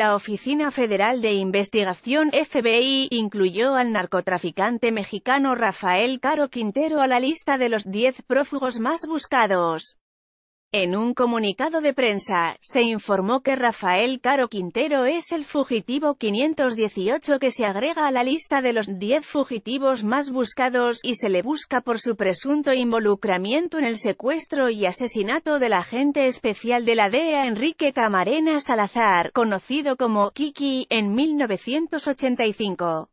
la Oficina Federal de Investigación FBI incluyó al narcotraficante mexicano Rafael Caro Quintero a la lista de los 10 prófugos más buscados. En un comunicado de prensa, se informó que Rafael Caro Quintero es el fugitivo 518 que se agrega a la lista de los 10 fugitivos más buscados, y se le busca por su presunto involucramiento en el secuestro y asesinato del agente especial de la DEA Enrique Camarena Salazar, conocido como Kiki, en 1985.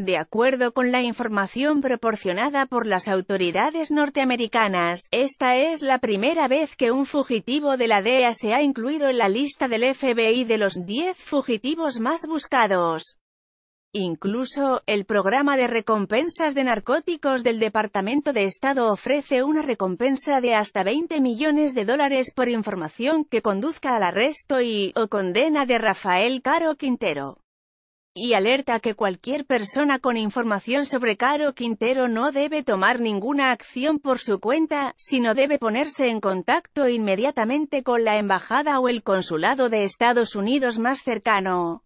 De acuerdo con la información proporcionada por las autoridades norteamericanas, esta es la primera vez que un fugitivo de la DEA se ha incluido en la lista del FBI de los 10 fugitivos más buscados. Incluso, el programa de recompensas de narcóticos del Departamento de Estado ofrece una recompensa de hasta 20 millones de dólares por información que conduzca al arresto y, o condena de Rafael Caro Quintero y alerta que cualquier persona con información sobre Caro Quintero no debe tomar ninguna acción por su cuenta, sino debe ponerse en contacto inmediatamente con la embajada o el consulado de Estados Unidos más cercano.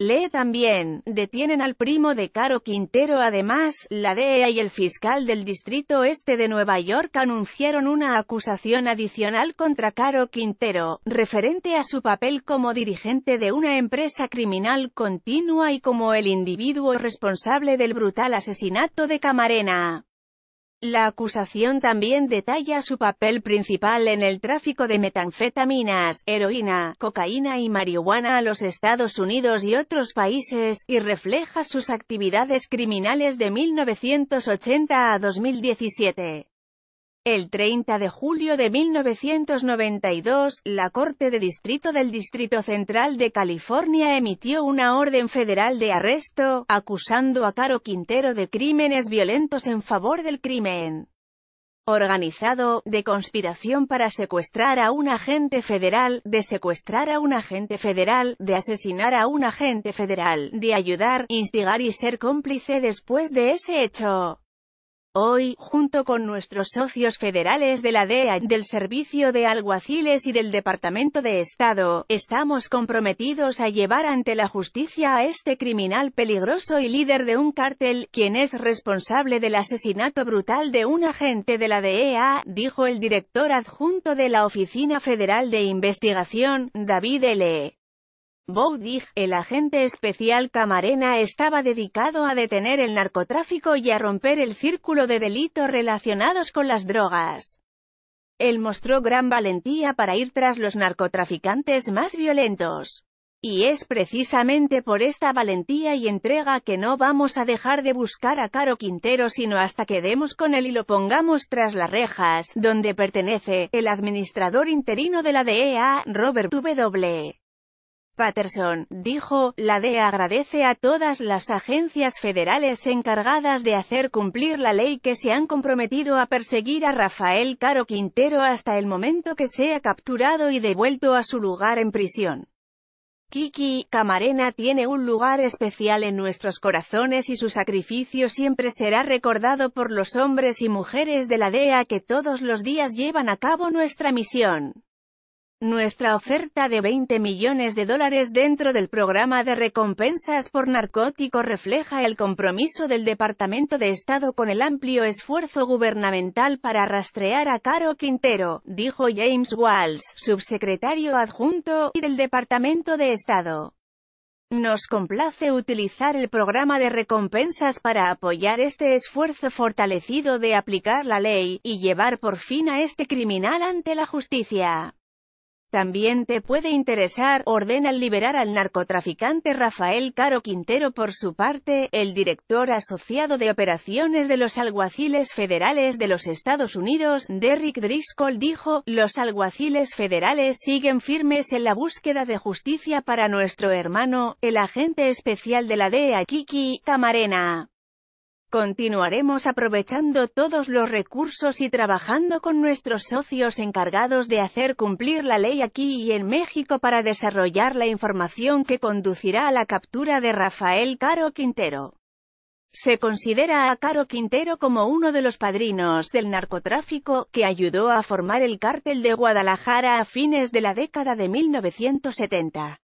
Lee también, detienen al primo de Caro Quintero además, la DEA y el fiscal del Distrito Este de Nueva York anunciaron una acusación adicional contra Caro Quintero, referente a su papel como dirigente de una empresa criminal continua y como el individuo responsable del brutal asesinato de Camarena. La acusación también detalla su papel principal en el tráfico de metanfetaminas, heroína, cocaína y marihuana a los Estados Unidos y otros países, y refleja sus actividades criminales de 1980 a 2017. El 30 de julio de 1992, la Corte de Distrito del Distrito Central de California emitió una orden federal de arresto, acusando a Caro Quintero de crímenes violentos en favor del crimen organizado, de conspiración para secuestrar a un agente federal, de secuestrar a un agente federal, de asesinar a un agente federal, de ayudar, instigar y ser cómplice después de ese hecho. Hoy, junto con nuestros socios federales de la DEA, del Servicio de Alguaciles y del Departamento de Estado, estamos comprometidos a llevar ante la justicia a este criminal peligroso y líder de un cártel, quien es responsable del asesinato brutal de un agente de la DEA, dijo el director adjunto de la Oficina Federal de Investigación, David L. Boudig, el agente especial Camarena estaba dedicado a detener el narcotráfico y a romper el círculo de delitos relacionados con las drogas. Él mostró gran valentía para ir tras los narcotraficantes más violentos. Y es precisamente por esta valentía y entrega que no vamos a dejar de buscar a Caro Quintero sino hasta que demos con él y lo pongamos tras las rejas, donde pertenece, el administrador interino de la DEA, Robert W. Patterson, dijo, la DEA agradece a todas las agencias federales encargadas de hacer cumplir la ley que se han comprometido a perseguir a Rafael Caro Quintero hasta el momento que sea capturado y devuelto a su lugar en prisión. Kiki Camarena tiene un lugar especial en nuestros corazones y su sacrificio siempre será recordado por los hombres y mujeres de la DEA que todos los días llevan a cabo nuestra misión. Nuestra oferta de 20 millones de dólares dentro del programa de recompensas por narcótico refleja el compromiso del Departamento de Estado con el amplio esfuerzo gubernamental para rastrear a Caro Quintero, dijo James Walls, subsecretario adjunto, y del Departamento de Estado. Nos complace utilizar el programa de recompensas para apoyar este esfuerzo fortalecido de aplicar la ley, y llevar por fin a este criminal ante la justicia. También te puede interesar, ordena liberar al narcotraficante Rafael Caro Quintero por su parte, el director asociado de operaciones de los alguaciles federales de los Estados Unidos, Derrick Driscoll dijo, los alguaciles federales siguen firmes en la búsqueda de justicia para nuestro hermano, el agente especial de la DEA Kiki Camarena. Continuaremos aprovechando todos los recursos y trabajando con nuestros socios encargados de hacer cumplir la ley aquí y en México para desarrollar la información que conducirá a la captura de Rafael Caro Quintero. Se considera a Caro Quintero como uno de los padrinos del narcotráfico, que ayudó a formar el cártel de Guadalajara a fines de la década de 1970.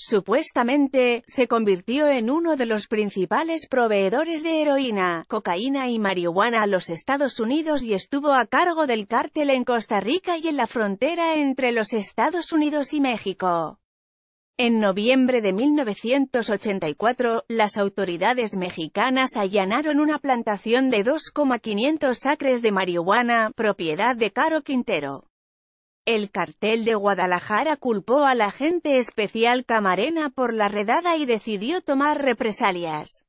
Supuestamente, se convirtió en uno de los principales proveedores de heroína, cocaína y marihuana a los Estados Unidos y estuvo a cargo del cártel en Costa Rica y en la frontera entre los Estados Unidos y México. En noviembre de 1984, las autoridades mexicanas allanaron una plantación de 2,500 acres de marihuana, propiedad de Caro Quintero. El cartel de Guadalajara culpó al la especial Camarena por la redada y decidió tomar represalias.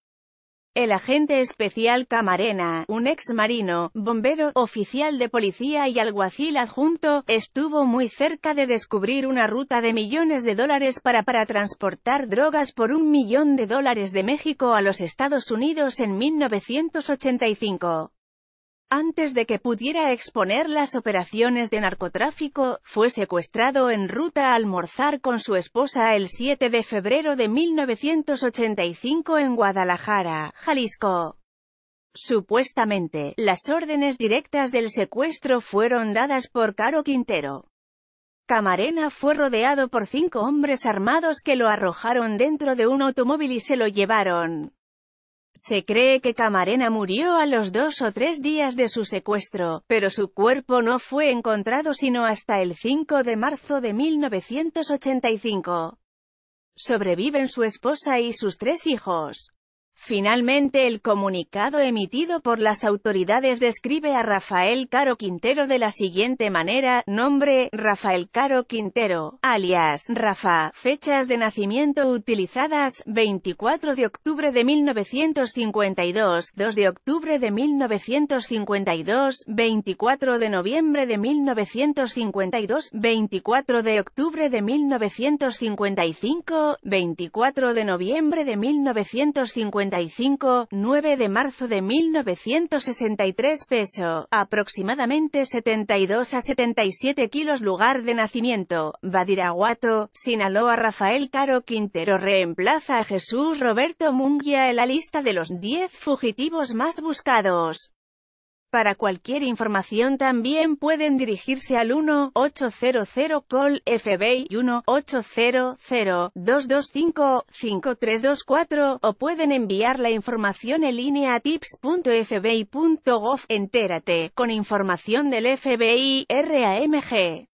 El agente especial Camarena, un ex marino, bombero, oficial de policía y alguacil adjunto, estuvo muy cerca de descubrir una ruta de millones de dólares para para transportar drogas por un millón de dólares de México a los Estados Unidos en 1985. Antes de que pudiera exponer las operaciones de narcotráfico, fue secuestrado en ruta a almorzar con su esposa el 7 de febrero de 1985 en Guadalajara, Jalisco. Supuestamente, las órdenes directas del secuestro fueron dadas por Caro Quintero. Camarena fue rodeado por cinco hombres armados que lo arrojaron dentro de un automóvil y se lo llevaron. Se cree que Camarena murió a los dos o tres días de su secuestro, pero su cuerpo no fue encontrado sino hasta el 5 de marzo de 1985. Sobreviven su esposa y sus tres hijos. Finalmente el comunicado emitido por las autoridades describe a Rafael Caro Quintero de la siguiente manera, nombre, Rafael Caro Quintero, alias, Rafa, fechas de nacimiento utilizadas, 24 de octubre de 1952, 2 de octubre de 1952, 24 de noviembre de 1952, 24 de octubre de 1955, 24 de noviembre de 1955, 9 de marzo de 1963 peso, aproximadamente 72 a 77 kilos lugar de nacimiento, Badiraguato, Sinaloa Rafael Caro Quintero reemplaza a Jesús Roberto Munguía en la lista de los 10 fugitivos más buscados. Para cualquier información también pueden dirigirse al 1-800-COL-FBI 1-800-225-5324 o pueden enviar la información en línea a tips.fbi.gov. Entérate, con información del FBI, RAMG.